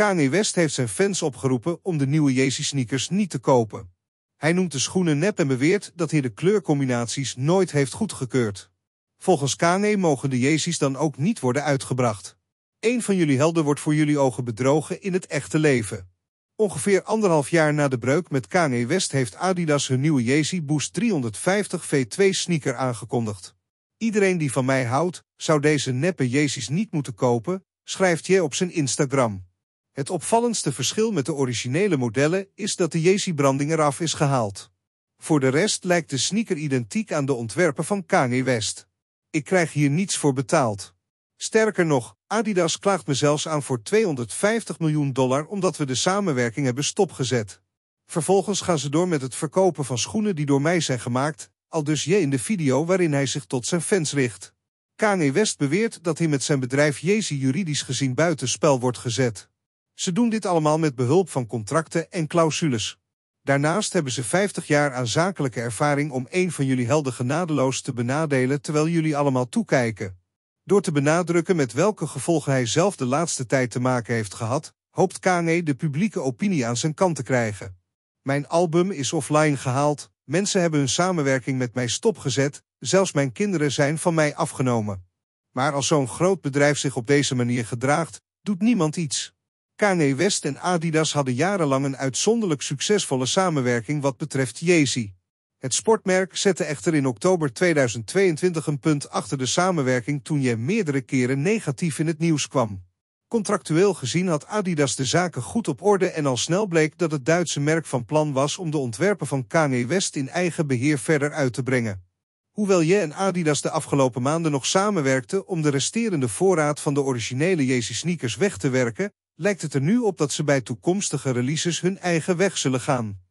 Kanye West heeft zijn fans opgeroepen om de nieuwe Yeezy-sneakers niet te kopen. Hij noemt de schoenen nep en beweert dat hij de kleurcombinaties nooit heeft goedgekeurd. Volgens Kanye mogen de Yeezys dan ook niet worden uitgebracht. Een van jullie helden wordt voor jullie ogen bedrogen in het echte leven. Ongeveer anderhalf jaar na de breuk met Kanye West heeft Adidas hun nieuwe Yeezy Boost 350 V2 sneaker aangekondigd. Iedereen die van mij houdt, zou deze neppe Yeezys niet moeten kopen, schrijft J op zijn Instagram. Het opvallendste verschil met de originele modellen is dat de Yeezy-branding eraf is gehaald. Voor de rest lijkt de sneaker identiek aan de ontwerpen van Kanye West. Ik krijg hier niets voor betaald. Sterker nog, Adidas klaagt me zelfs aan voor 250 miljoen dollar omdat we de samenwerking hebben stopgezet. Vervolgens gaan ze door met het verkopen van schoenen die door mij zijn gemaakt, al dus je in de video waarin hij zich tot zijn fans richt. Kanye West beweert dat hij met zijn bedrijf Yeezy juridisch gezien buitenspel wordt gezet. Ze doen dit allemaal met behulp van contracten en clausules. Daarnaast hebben ze 50 jaar aan zakelijke ervaring om een van jullie helden genadeloos te benadelen terwijl jullie allemaal toekijken. Door te benadrukken met welke gevolgen hij zelf de laatste tijd te maken heeft gehad, hoopt Kane de publieke opinie aan zijn kant te krijgen. Mijn album is offline gehaald, mensen hebben hun samenwerking met mij stopgezet, zelfs mijn kinderen zijn van mij afgenomen. Maar als zo'n groot bedrijf zich op deze manier gedraagt, doet niemand iets. Kanye West en Adidas hadden jarenlang een uitzonderlijk succesvolle samenwerking wat betreft Yeezy. Het sportmerk zette echter in oktober 2022 een punt achter de samenwerking toen je meerdere keren negatief in het nieuws kwam. Contractueel gezien had Adidas de zaken goed op orde en al snel bleek dat het Duitse merk van plan was om de ontwerpen van Kanye West in eigen beheer verder uit te brengen. Hoewel je en Adidas de afgelopen maanden nog samenwerkten om de resterende voorraad van de originele Yeezy sneakers weg te werken, lijkt het er nu op dat ze bij toekomstige releases hun eigen weg zullen gaan.